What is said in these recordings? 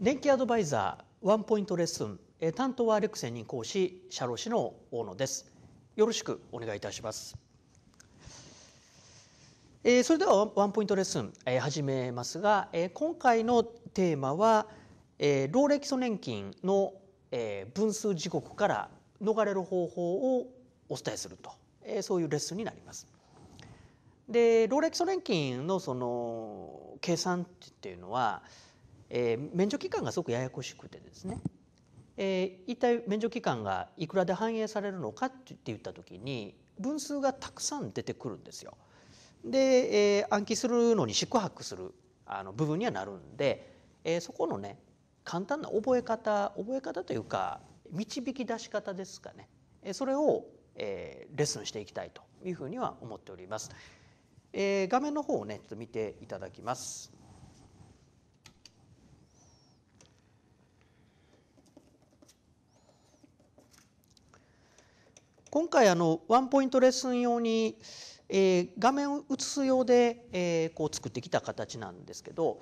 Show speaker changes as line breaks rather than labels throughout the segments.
電気アドバイザーワンポイントレッスン担当はレクセ専任講師社労士の大野ですよろしくお願いいたしますえそれではワンポイントレッスン、え始めますが、え今回のテーマは、え老齢基礎年金の、え分数時刻から逃れる方法をお伝えすると、えそういうレッスンになります。で老齢基礎年金のその計算っていうのは、えー、免除期間がすごくややこしくてですね、えー、一体免除期間がいくらで反映されるのかって言った時に分数がたくさん出てくるんですよ。で、えー、暗記するのに四苦八苦するあの部分にはなるんで、えー、そこのね簡単な覚え方覚え方というか導き出し方ですかね、えー、それを、えー、レッスンしていきたいというふうには思っております。えー、画面の方をねちょっと見ていただきます。今回あのワンポイントレッスン用に、えー、画面を映す用で、えー、こう作ってきた形なんですけど、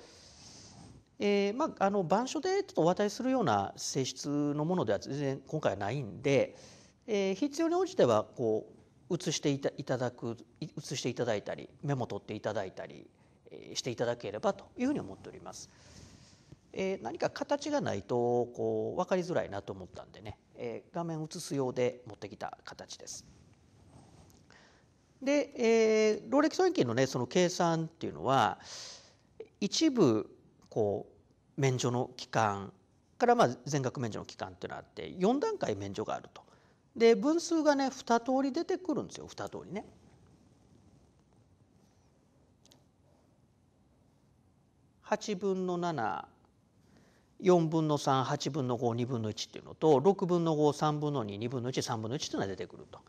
えー、まああの板書でちょっとお渡しするような性質のものでは全然今回はないんで、えー、必要に応じてはこう写していたいただく写していただいたりメモ取っていただいたり、えー、していただければというふうに思っております。えー、何か形がないとこう分かりづらいなと思ったんでねえ画面映すようで持ってきた形です。で、えー、労力損益のねその計算っていうのは一部こう免除の期間からまあ全額免除の期間っていうのがあって4段階免除があると。で分数がね2通り出てくるんですよ2通りね。8分の7 4分の38分の52分の1っていうのと6分の53分の22分の13分の1っていうのが出てくると。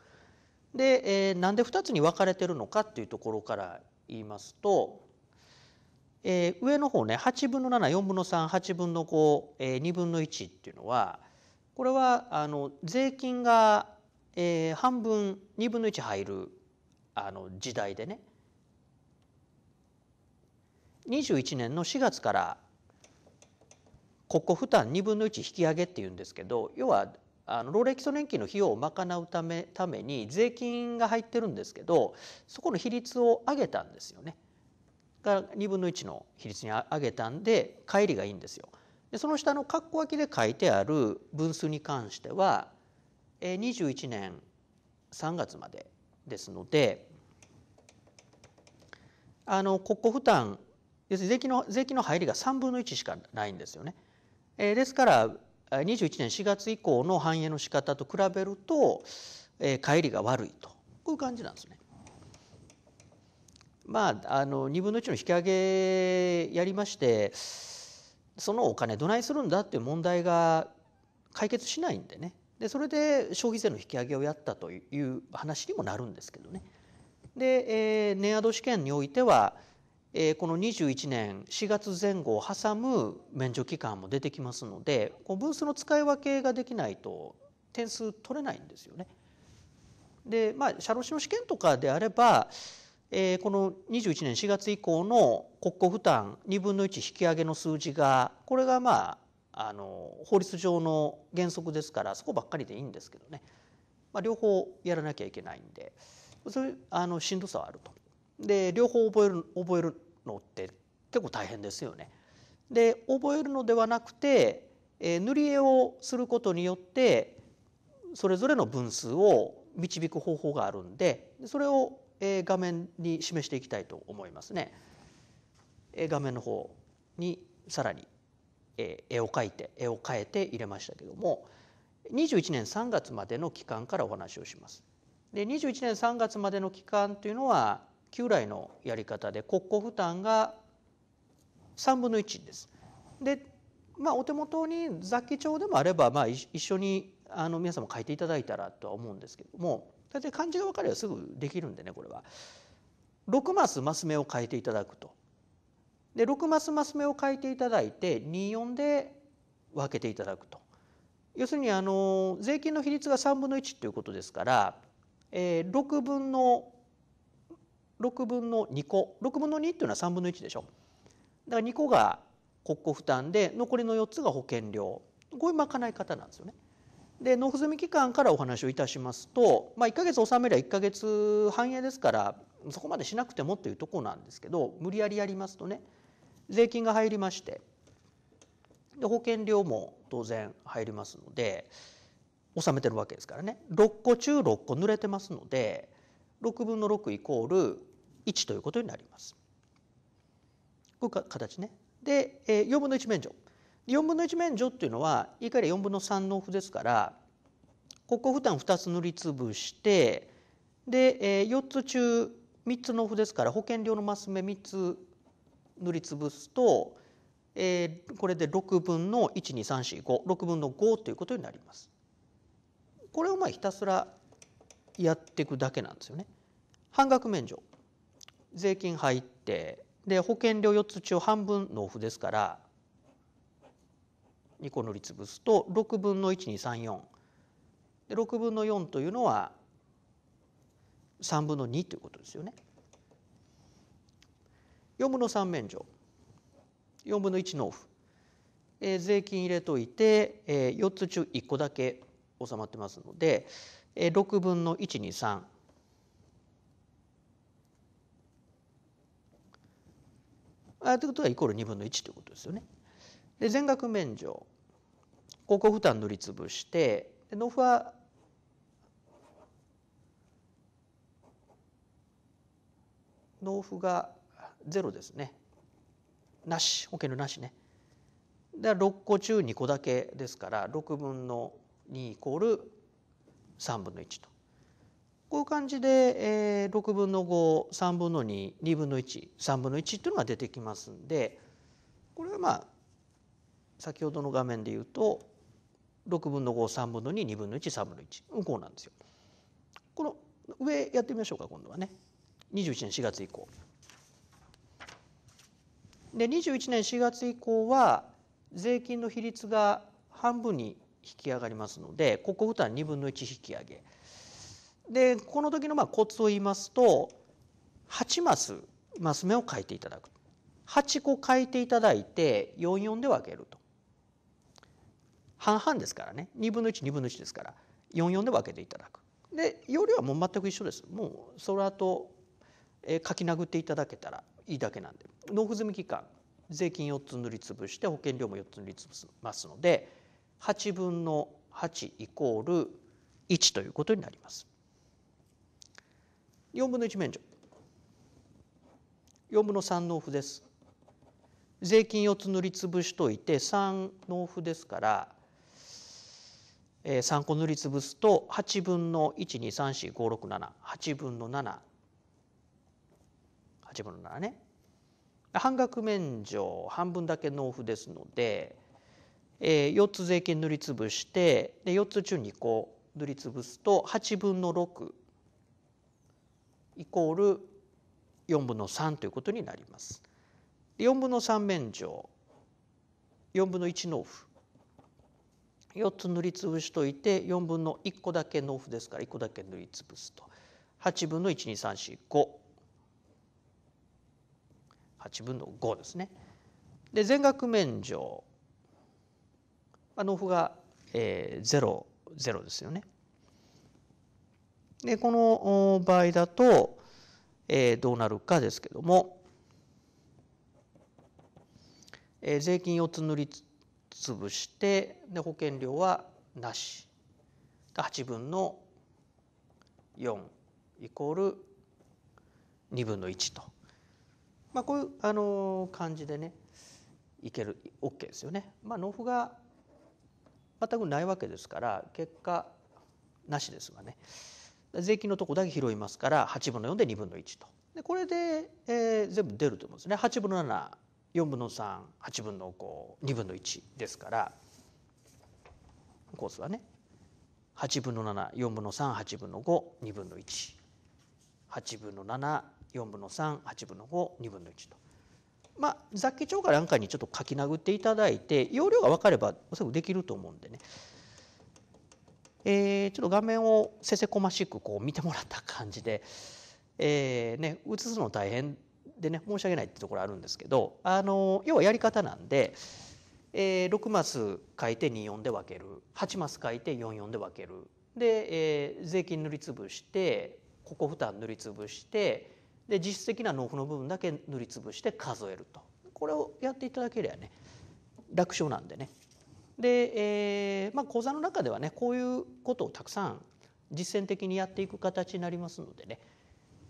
で、えー、なんで2つに分かれてるのかっていうところから言いますと、えー、上の方ね8分の74分の38分の52、えー、分の1っていうのはこれはあの税金が、えー、半分2分の1入るあの時代でね21年の4月から国庫負担2分の1引き上げっていうんですけど要はあの老齢基礎年金の費用を賄うためために税金が入ってるんですけどそこの比率を上げたんですよね。が2分の1の比率に上げたんで帰りがいいんですよ。でその下の括弧空きで書いてある分数に関しては21年3月までですのであの国庫負担要するに税金の税金の入りが3分の1しかないんですよね。えー、ですから21年4月以降の繁栄の仕方と比べると、えー、帰りが悪いとこういう感じなんですね。まあ、あの2分の1の引き上げやりましてそのお金どないするんだっていう問題が解決しないんでねでそれで消費税の引き上げをやったという話にもなるんですけどね。で、えー、年アド試験においてはえこの21年4月前後を挟む免除期間も出てきますのでこう分数の使い分けができないと点数取れないんですよね。でまあ社労士の試験とかであれば、えこの21年4月以降の国庫負担2分の1引き上げの数字がこれがまああの法律上の原則ですからそこばっかりでいいんですけどね、まあ、両方やらなきゃいけないんでそれあのしんどさはあると。で両方覚える覚えるのって結構大変ですよね。で覚えるのではなくて、えー、塗り絵をすることによってそれぞれの分数を導く方法があるんでそれを、えー、画面に示していきたいと思いますね。えー、画面の方にさらに、えー、絵を描いて絵を変えて入れましたけども21年3月までの期間からお話をします。で21年3月までの期間というのは旧来のやり方で国庫負担が3分の1です。でまあ、お手元に雑記帳でもあれば、まあ、一緒にあの皆さんも書いていただいたらとは思うんですけども大体漢字が分かればすぐできるんでねこれは。6マスマス目を変えていただくと。で6マスマス目を変えていただいて24で分けていただくと。要するにあの税金の比率が3分の1ということですから、えー、6分の6分の2個6分の2っていうのは3分の1でしょだから2個が国庫負担で残りの4つが保険料こういう賄い方なんですよね。で納付済み期間からお話をいたしますと、まあ、1か月納めりゃ1か月半円ですからそこまでしなくてもというとこなんですけど無理やりやりますとね税金が入りましてで保険料も当然入りますので納めてるわけですからね6個中6個濡れてますので6分の6イコール1ということになります。こういう形ね。で、え4分の1免除。4分の1免除っていうのは言い換えれば4分の3納付ですからここ負担2つ塗りつぶしてで、え4つ中3つ納付ですから保険料のマス目3つ塗りつぶすと、えこれで6分の12345分の5ということになります。これをまあひたすらやっていくだけなんですよね。半額免除税金入ってで保険料4つ中半分納付ですから2個塗りつぶすと6分の1234で6分の4というのは3分の2ということですよね。4分の3免除4分の1納付、えー、税金入れといて、えー、4つ中1個だけ収まってますので、えー、6分の123ということはイコール2分の1ということですよね。で全額免除高校負担塗りつぶしてで納付は納付がゼロですねなし保険料なしねで6個中2個だけですから6分の2イコール3分の1とこういう感じで、えー、6分の53分の22分の13分の1っていうのが出てきますんでこれはまあ先ほどの画面で言うと6分の53分の22分の13分の1こうなんですよ。この上やってみましょうか今度はね21年4月以降。で21年4月以降は税金の比率が半分に引き上がりますのでここ負担2分の1引き上げ。でこの時のまあコツを言いますと8マスマス目を書いていただく8個書いていただいて44で分けると半々ですからね2分の12分の1ですから44で分けていただくで要領はもう全く一緒ですもうそれあと、え書き殴っていただけたらいいだけなんで納付済み期間税金4つ塗りつぶして保険料も4つ塗りつぶしますので8分の8イコール1ということになります。4分の1免除4分の3納付です税金4つ塗りつぶしといて3納付ですから、えー、3個塗りつぶすと8分の1234567分の78分の7ね半額免除半分だけ納付ですので、えー、4つ税金塗りつぶしてで4つ中2個塗りつぶすと8分の6イコール4分の3ということになります。4分の3免除4分の1納付4つ塗りつぶしといて4分の1個だけ納付ですから1個だけ塗りつぶすと8分の12345分の5ですね。で全額免除納付が、えー、00ですよね。でこの場合だと、えー、どうなるかですけども、えー、税金4つ塗りつぶしてで保険料はなし8分の4イコール2分の1と、まあ、こういう、あの感じでねいける OK ですよね。まあ、納付が全くないわけですから結果なしですがね。税金のとこだけ拾いますから8分の4で2分の1とでこれで、えー、全部出ると思うんですね8分の74分の38分の52分の1ですからコースはね8分の74分の38分の52分の18分の74分の38分の52分の1と。まあ、雑記帳かなんかにちょっと書き殴っていただいて要領が分かればおそらくできると思うんでねえー、ちょっと画面をせせこましくこう見てもらった感じで、えーね、映すの大変でね申し訳ないってところあるんですけどあの要はやり方なんで、えー、6マス書いて24で分ける8マス書いて44で分けるで、えー、税金塗りつぶしてここ負担塗りつぶしてで実質的な納付の部分だけ塗りつぶして数えるとこれをやっていただければね楽勝なんでね。で、えー、まあ、講座の中ではねこういうことをたくさん実践的にやっていく形になりますのでね、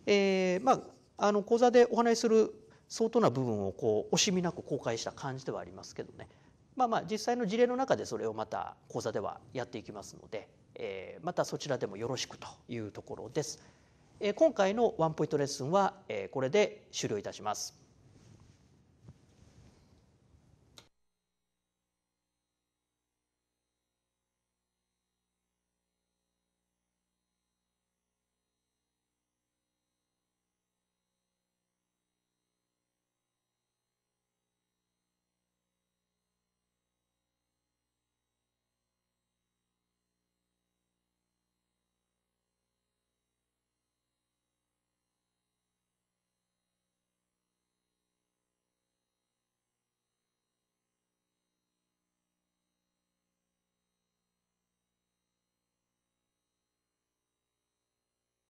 えー、まあ、あの講座でお話しする相当な部分をこう惜しみなく公開した感じではありますけどね、まあ、まあ実際の事例の中でそれをまた講座ではやっていきますので、えー、またそちらでもよろしくというところです。え今回のワンポイントレッスンは、えこれで終了いたします。